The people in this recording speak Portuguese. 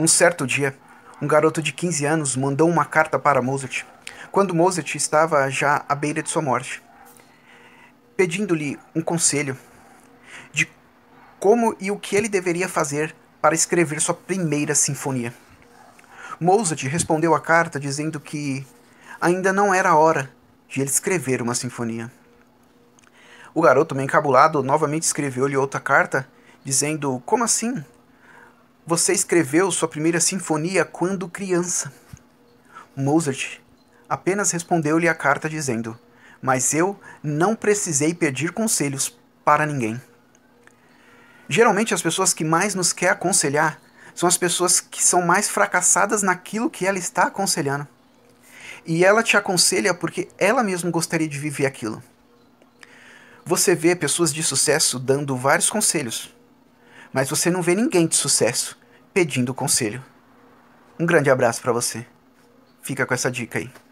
Um certo dia, um garoto de 15 anos mandou uma carta para Mozart, quando Mozart estava já à beira de sua morte, pedindo-lhe um conselho de como e o que ele deveria fazer para escrever sua primeira sinfonia. Mozart respondeu à carta dizendo que ainda não era a hora de ele escrever uma sinfonia. O garoto, meio encabulado, novamente escreveu-lhe outra carta, dizendo: Como assim? Você escreveu sua primeira sinfonia quando criança. Mozart apenas respondeu-lhe a carta dizendo: Mas eu não precisei pedir conselhos para ninguém. Geralmente, as pessoas que mais nos quer aconselhar são as pessoas que são mais fracassadas naquilo que ela está aconselhando. E ela te aconselha porque ela mesma gostaria de viver aquilo. Você vê pessoas de sucesso dando vários conselhos, mas você não vê ninguém de sucesso pedindo conselho. Um grande abraço para você. Fica com essa dica aí.